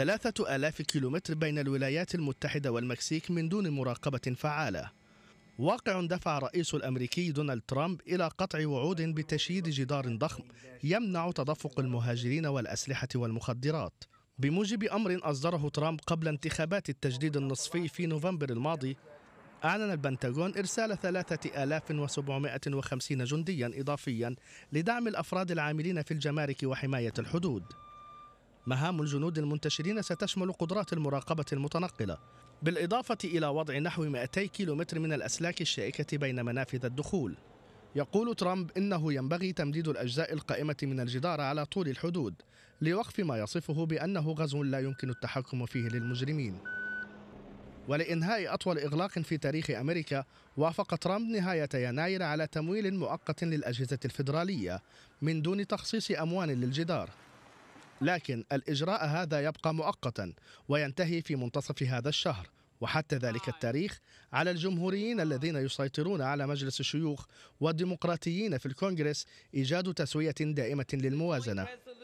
ثلاثة آلاف كيلومتر بين الولايات المتحدة والمكسيك من دون مراقبة فعالة واقع دفع رئيس الأمريكي دونالد ترامب إلى قطع وعود بتشييد جدار ضخم يمنع تدفق المهاجرين والأسلحة والمخدرات بموجب أمر أصدره ترامب قبل انتخابات التجديد النصفي في نوفمبر الماضي أعلن البنتاغون إرسال 3750 جنديا إضافيا لدعم الأفراد العاملين في الجمارك وحماية الحدود مهام الجنود المنتشرين ستشمل قدرات المراقبة المتنقلة بالإضافة إلى وضع نحو 200 كيلومتر من الأسلاك الشائكة بين منافذ الدخول يقول ترامب إنه ينبغي تمديد الأجزاء القائمة من الجدار على طول الحدود لوقف ما يصفه بأنه غزو لا يمكن التحكم فيه للمجرمين ولإنهاء أطول إغلاق في تاريخ أمريكا وافق ترامب نهاية يناير على تمويل مؤقت للأجهزة الفيدرالية من دون تخصيص أموال للجدار لكن الإجراء هذا يبقى مؤقتا وينتهي في منتصف هذا الشهر وحتى ذلك آه. التاريخ على الجمهوريين الذين يسيطرون على مجلس الشيوخ والديمقراطيين في الكونغرس إيجاد تسوية دائمة للموازنة